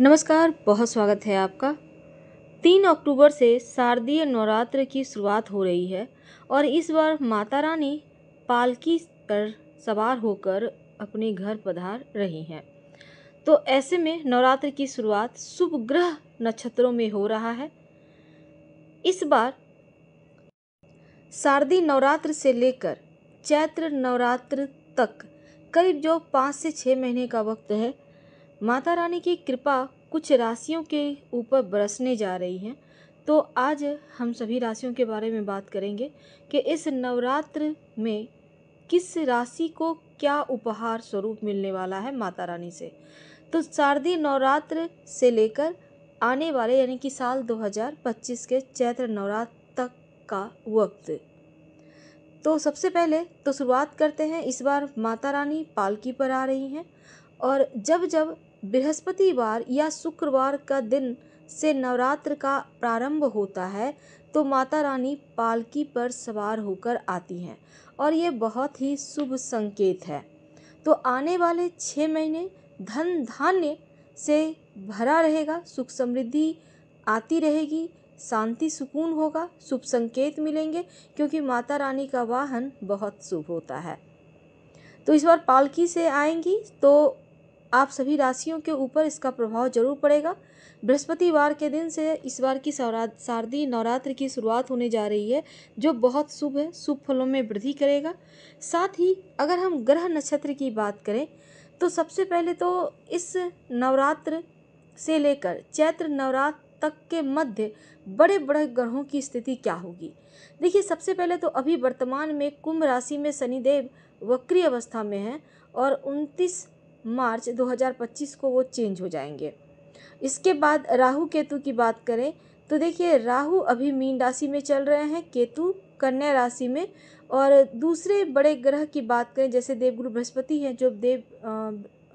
नमस्कार बहुत स्वागत है आपका तीन अक्टूबर से शारदीय नवरात्र की शुरुआत हो रही है और इस बार माता रानी पालकी पर सवार होकर अपने घर पधार रही हैं तो ऐसे में नवरात्र की शुरुआत शुभ ग्रह नक्षत्रों में हो रहा है इस बार शारदीय नवरात्र से लेकर चैत्र नवरात्र तक करीब जो पाँच से छः महीने का वक्त है माता रानी की कृपा कुछ राशियों के ऊपर बरसने जा रही है तो आज हम सभी राशियों के बारे में बात करेंगे कि इस नवरात्र में किस राशि को क्या उपहार स्वरूप मिलने वाला है माता रानी से तो शारदीय नवरात्र से लेकर आने वाले यानी कि साल 2025 के चैत्र नवरात्र तक का वक्त तो सबसे पहले तो शुरुआत करते हैं इस बार माता रानी पालकी पर आ रही हैं और जब जब बृहस्पतिवार या शुक्रवार का दिन से नवरात्र का प्रारंभ होता है तो माता रानी पालकी पर सवार होकर आती हैं और ये बहुत ही शुभ संकेत है तो आने वाले छः महीने धन धान्य से भरा रहेगा सुख समृद्धि आती रहेगी शांति सुकून होगा शुभ संकेत मिलेंगे क्योंकि माता रानी का वाहन बहुत शुभ होता है तो इस बार पालकी से आएंगी तो आप सभी राशियों के ऊपर इसका प्रभाव जरूर पड़ेगा बृहस्पतिवार के दिन से इस बार की शारदीय नवरात्र की शुरुआत होने जा रही है जो बहुत शुभ है शुभ फलों में वृद्धि करेगा साथ ही अगर हम ग्रह नक्षत्र की बात करें तो सबसे पहले तो इस नवरात्र से लेकर चैत्र नवरात्र तक के मध्य बड़े बड़े ग्रहों की स्थिति क्या होगी देखिए सबसे पहले तो अभी वर्तमान में कुंभ राशि में शनिदेव वक्री अवस्था में हैं और उनतीस मार्च 2025 को वो चेंज हो जाएंगे इसके बाद राहु केतु की बात करें तो देखिए राहु अभी मीन राशि में चल रहे हैं केतु कन्या राशि में और दूसरे बड़े ग्रह की बात करें जैसे देवगुरु बृहस्पति हैं जो देव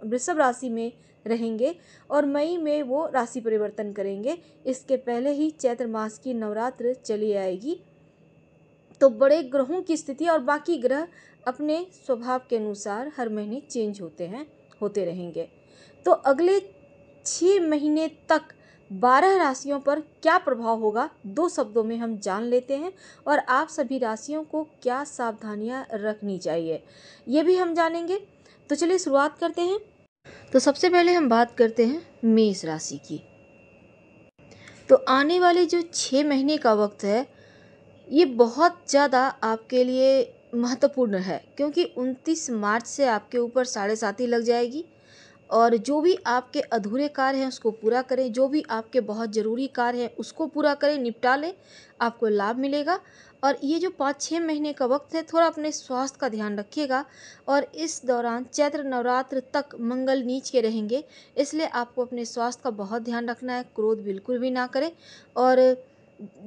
वृषभ राशि में रहेंगे और मई में वो राशि परिवर्तन करेंगे इसके पहले ही चैत्र मास की नवरात्र चली आएगी तो बड़े ग्रहों की स्थिति और बाकी ग्रह अपने स्वभाव के अनुसार हर महीने चेंज होते हैं होते रहेंगे तो अगले छः महीने तक बारह राशियों पर क्या प्रभाव होगा दो शब्दों में हम जान लेते हैं और आप सभी राशियों को क्या सावधानियां रखनी चाहिए ये भी हम जानेंगे तो चलिए शुरुआत करते हैं तो सबसे पहले हम बात करते हैं मेष राशि की तो आने वाले जो छः महीने का वक्त है ये बहुत ज़्यादा आपके लिए महत्वपूर्ण है क्योंकि उनतीस मार्च से आपके ऊपर साढ़े ही लग जाएगी और जो भी आपके अधूरे कार्य हैं उसको पूरा करें जो भी आपके बहुत ज़रूरी कार्य हैं उसको पूरा करें निपटा लें आपको लाभ मिलेगा और ये जो पाँच छः महीने का वक्त है थोड़ा अपने स्वास्थ्य का ध्यान रखिएगा और इस दौरान चैत्र नवरात्र तक मंगल नीच के रहेंगे इसलिए आपको अपने स्वास्थ्य का बहुत ध्यान रखना है क्रोध बिल्कुल भी ना करें और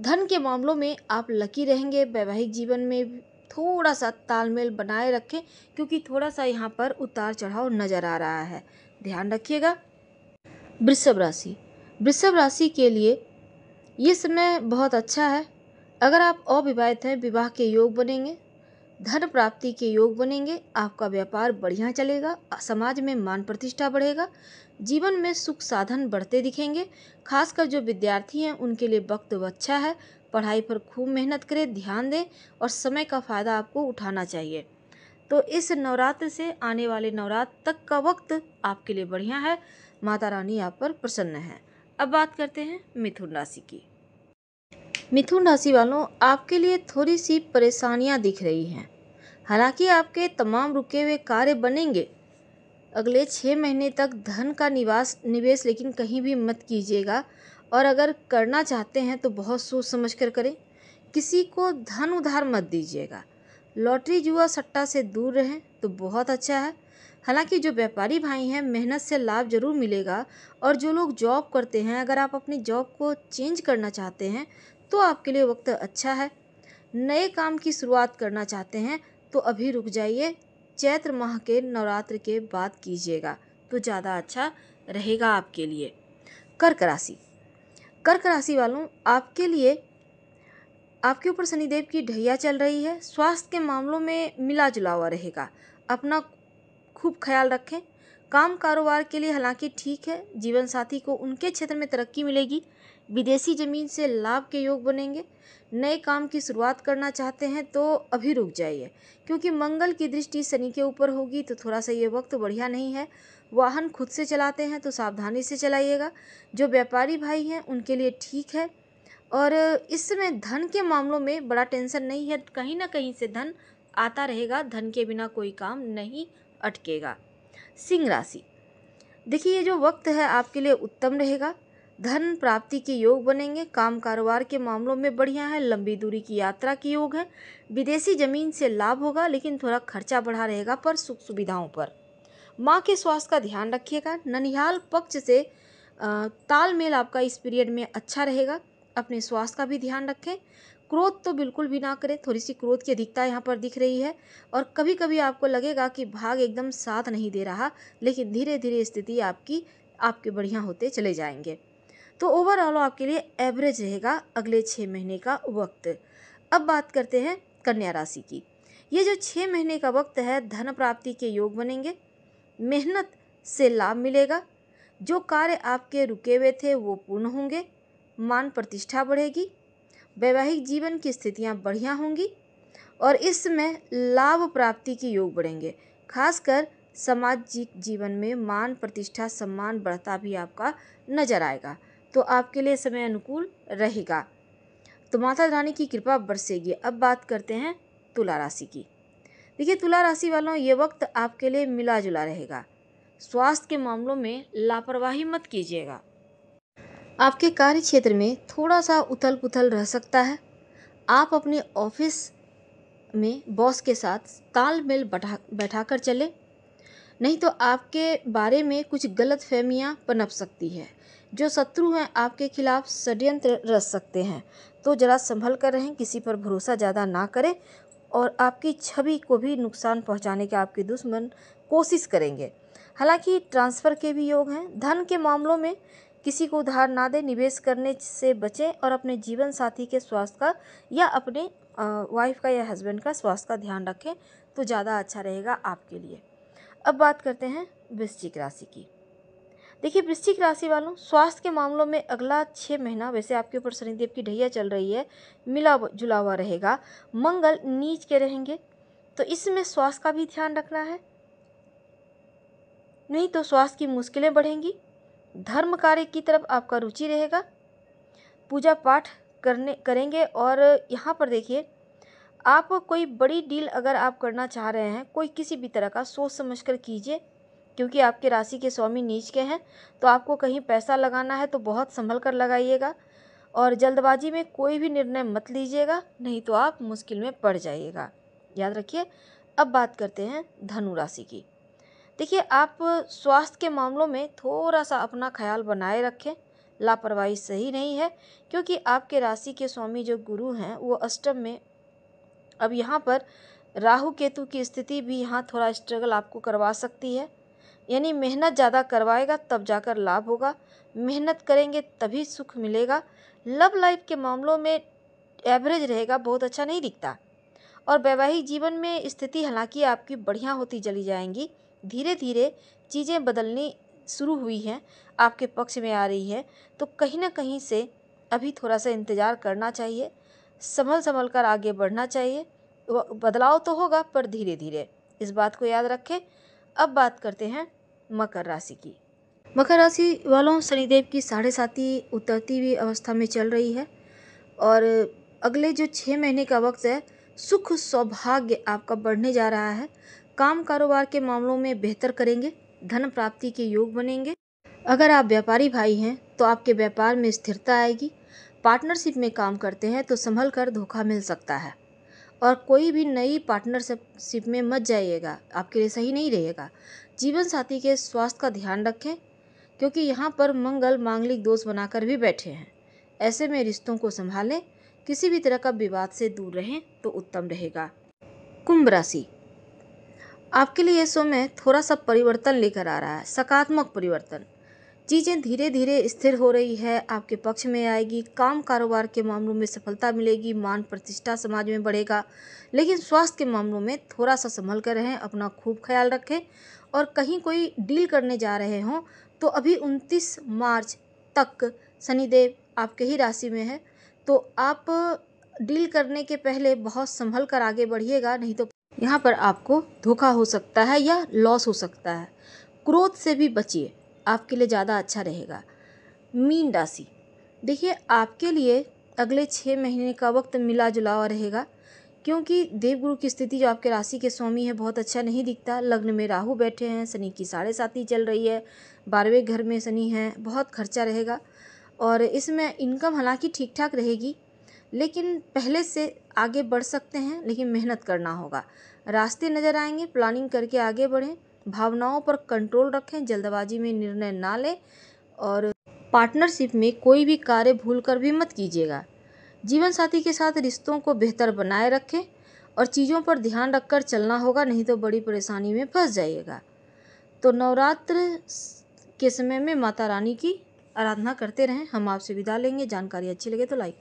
धन के मामलों में आप लकी रहेंगे वैवाहिक जीवन में थोड़ा सा तालमेल बनाए रखें क्योंकि थोड़ा सा यहाँ पर उतार चढ़ाव नज़र आ रहा है ध्यान रखिएगा वृषभ राशि वृषभ राशि के लिए ये समय बहुत अच्छा है अगर आप अविवाहित हैं विवाह के योग बनेंगे धन प्राप्ति के योग बनेंगे आपका व्यापार बढ़िया चलेगा समाज में मान प्रतिष्ठा बढ़ेगा जीवन में सुख साधन बढ़ते दिखेंगे खासकर जो विद्यार्थी हैं उनके लिए वक्त अच्छा है पढ़ाई पर खूब मेहनत करें ध्यान दें और समय का फ़ायदा आपको उठाना चाहिए तो इस नवरात्र से आने वाले नवरात्र तक का वक्त आपके लिए बढ़िया है माता रानी आप पर प्रसन्न है अब बात करते हैं मिथुन राशि की मिथुन राशि वालों आपके लिए थोड़ी सी परेशानियां दिख रही हैं हालांकि आपके तमाम रुके हुए कार्य बनेंगे अगले छः महीने तक धन का निवास निवेश लेकिन कहीं भी मत कीजिएगा और अगर करना चाहते हैं तो बहुत सोच समझ कर करें किसी को धन उधार मत दीजिएगा लॉटरी जुआ सट्टा से दूर रहें तो बहुत अच्छा है हालांकि जो व्यापारी भाई हैं मेहनत से लाभ ज़रूर मिलेगा और जो लोग जॉब करते हैं अगर आप अपनी जॉब को चेंज करना चाहते हैं तो आपके लिए वक्त अच्छा है नए काम की शुरुआत करना चाहते हैं तो अभी रुक जाइए चैत्र माह के नवरात्र के बाद कीजिएगा तो ज़्यादा अच्छा रहेगा आपके लिए कर्क राशि कर्क राशि वालों आपके लिए आपके ऊपर शनिदेव की ढैया चल रही है स्वास्थ्य के मामलों में मिला जुला हुआ रहेगा अपना खूब ख्याल रखें काम कारोबार के लिए हालांकि ठीक है जीवन साथी को उनके क्षेत्र में तरक्की मिलेगी विदेशी ज़मीन से लाभ के योग बनेंगे नए काम की शुरुआत करना चाहते हैं तो अभी रुक जाइए क्योंकि मंगल की दृष्टि शनि के ऊपर होगी तो थोड़ा सा ये वक्त बढ़िया नहीं है वाहन खुद से चलाते हैं तो सावधानी से चलाइएगा जो व्यापारी भाई हैं उनके लिए ठीक है और इस समय धन के मामलों में बड़ा टेंशन नहीं है कहीं ना कहीं से धन आता रहेगा धन के बिना कोई काम नहीं अटकेगा सिंह राशि देखिए ये जो वक्त है आपके लिए उत्तम रहेगा धन प्राप्ति के योग बनेंगे काम कारोबार के मामलों में बढ़िया है लंबी दूरी की यात्रा के योग है विदेशी ज़मीन से लाभ होगा लेकिन थोड़ा खर्चा बढ़ा रहेगा पर सुख सुविधाओं पर माँ के स्वास्थ्य का ध्यान रखिएगा ननिहाल पक्ष से तालमेल आपका इस पीरियड में अच्छा रहेगा अपने स्वास्थ्य का भी ध्यान रखें क्रोध तो बिल्कुल भी ना करें थोड़ी सी क्रोध की अधिकता यहाँ पर दिख रही है और कभी कभी आपको लगेगा कि भाग एकदम साथ नहीं दे रहा लेकिन धीरे धीरे स्थिति आपकी आपके बढ़िया होते चले जाएंगे तो ओवरऑल आपके लिए एवरेज रहेगा अगले छः महीने का वक्त अब बात करते हैं कन्या राशि की ये जो छः महीने का वक्त है धन प्राप्ति के योग बनेंगे मेहनत से लाभ मिलेगा जो कार्य आपके रुके हुए थे वो पूर्ण होंगे मान प्रतिष्ठा बढ़ेगी वैवाहिक जीवन की स्थितियाँ बढ़िया होंगी और इसमें लाभ प्राप्ति के योग बढ़ेंगे खासकर सामाजिक जीवन में मान प्रतिष्ठा सम्मान बढ़ता भी आपका नजर आएगा तो आपके लिए समय अनुकूल रहेगा तो माता रानी की कृपा बरसेगी अब बात करते हैं तुला राशि की देखिए तुला राशि वालों ये वक्त आपके लिए मिला जुला रहेगा स्वास्थ्य के मामलों में लापरवाही मत कीजिएगा आपके कार्य क्षेत्र में थोड़ा सा उथल पुथल रह सकता है आप अपने ऑफिस में बॉस के साथ तालमेल बैठा बैठा कर चलें नहीं तो आपके बारे में कुछ गलत फहमियाँ पनप सकती है जो शत्रु हैं आपके खिलाफ षड्यंत्र रच सकते हैं तो जरा संभल कर रहें किसी पर भरोसा ज़्यादा ना करें और आपकी छवि को भी नुकसान पहुंचाने के आपके दुश्मन कोशिश करेंगे हालांकि ट्रांसफ़र के भी योग हैं धन के मामलों में किसी को उधार ना दें निवेश करने से बचें और अपने जीवन साथी के स्वास्थ्य का या अपने वाइफ का या हस्बैंड का स्वास्थ्य का ध्यान रखें तो ज़्यादा अच्छा रहेगा आपके लिए अब बात करते हैं वृश्चिक राशि की देखिए वृश्चिक राशि वालों स्वास्थ्य के मामलों में अगला छः महीना वैसे आपके ऊपर शनिदेव की ढैया चल रही है मिला जुला हुआ रहेगा मंगल नीच के रहेंगे तो इसमें स्वास्थ्य का भी ध्यान रखना है नहीं तो स्वास्थ्य की मुश्किलें बढ़ेंगी धर्म कार्य की तरफ आपका रुचि रहेगा पूजा पाठ करने करेंगे और यहाँ पर देखिए आप कोई बड़ी डील अगर आप करना चाह रहे हैं कोई किसी भी तरह का सोच समझ कर कीजिए क्योंकि आपके राशि के स्वामी नीच के हैं तो आपको कहीं पैसा लगाना है तो बहुत संभल कर लगाइएगा और जल्दबाजी में कोई भी निर्णय मत लीजिएगा नहीं तो आप मुश्किल में पड़ जाइएगा याद रखिए अब बात करते हैं धनु राशि की देखिए आप स्वास्थ्य के मामलों में थोड़ा सा अपना ख्याल बनाए रखें लापरवाही सही नहीं है क्योंकि आपके राशि के स्वामी जो गुरु हैं वो अष्टम में अब यहाँ पर राहु केतु की स्थिति भी यहाँ थोड़ा स्ट्रगल आपको करवा सकती है यानी मेहनत ज़्यादा करवाएगा तब जाकर लाभ होगा मेहनत करेंगे तभी सुख मिलेगा लव लाइफ के मामलों में एवरेज रहेगा बहुत अच्छा नहीं दिखता और वैवाहिक जीवन में स्थिति हालांकि आपकी बढ़िया होती चली जाएंगी धीरे धीरे चीज़ें बदलनी शुरू हुई हैं आपके पक्ष में आ रही है तो कहीं ना कहीं से अभी थोड़ा सा इंतज़ार करना चाहिए संभल संभल कर आगे बढ़ना चाहिए बदलाव तो होगा पर धीरे धीरे इस बात को याद रखें अब बात करते हैं मकर राशि की मकर राशि वालों शनिदेव की साढ़े साथी उतरती हुई अवस्था में चल रही है और अगले जो छः महीने का वक्त है सुख सौभाग्य आपका बढ़ने जा रहा है काम कारोबार के मामलों में बेहतर करेंगे धन प्राप्ति के योग बनेंगे अगर आप व्यापारी भाई हैं तो आपके व्यापार में स्थिरता आएगी पार्टनरशिप में काम करते हैं तो संभल कर धोखा मिल सकता है और कोई भी नई पार्टनरशिप में मत जाइएगा आपके लिए सही नहीं रहेगा जीवन साथी के स्वास्थ्य का ध्यान रखें क्योंकि यहाँ पर मंगल मांगलिक दोष बनाकर भी बैठे हैं ऐसे में रिश्तों को संभालें किसी भी तरह का विवाद से दूर रहें तो उत्तम रहेगा कुंभ राशि आपके लिए इस समय थोड़ा सा परिवर्तन लेकर आ रहा है सकारात्मक परिवर्तन चीज़ें धीरे धीरे स्थिर हो रही है आपके पक्ष में आएगी काम कारोबार के मामलों में सफलता मिलेगी मान प्रतिष्ठा समाज में बढ़ेगा लेकिन स्वास्थ्य के मामलों में थोड़ा सा संभल कर रहें अपना खूब ख्याल रखें और कहीं कोई डील करने जा रहे हों तो अभी उनतीस मार्च तक शनिदेव आपके ही राशि में है तो आप डील करने के पहले बहुत संभल कर आगे बढ़िएगा नहीं तो यहाँ पर आपको धोखा हो सकता है या लॉस हो सकता है क्रोध से भी बचिए आपके लिए ज़्यादा अच्छा रहेगा मीन राशि देखिए आपके लिए अगले छः महीने का वक्त मिला जुला हुआ रहेगा क्योंकि देवगुरु की स्थिति जो आपके राशि के स्वामी है बहुत अच्छा नहीं दिखता लग्न में राहु बैठे हैं शनि की साढ़े साथी चल रही है बारहवें घर में शनि है बहुत खर्चा रहेगा और इसमें इनकम हालांकि ठीक ठाक रहेगी लेकिन पहले से आगे बढ़ सकते हैं लेकिन मेहनत करना होगा रास्ते नज़र आएंगे प्लानिंग करके आगे बढ़ें भावनाओं पर कंट्रोल रखें जल्दबाजी में निर्णय ना लें और पार्टनरशिप में कोई भी कार्य भूल कर भी मत कीजिएगा जीवन साथी के साथ रिश्तों को बेहतर बनाए रखें और चीज़ों पर ध्यान रखकर चलना होगा नहीं तो बड़ी परेशानी में फंस जाइएगा तो नवरात्र के समय में माता रानी की आराधना करते रहें हम आपसे विदा लेंगे जानकारी अच्छी लगे तो लाइक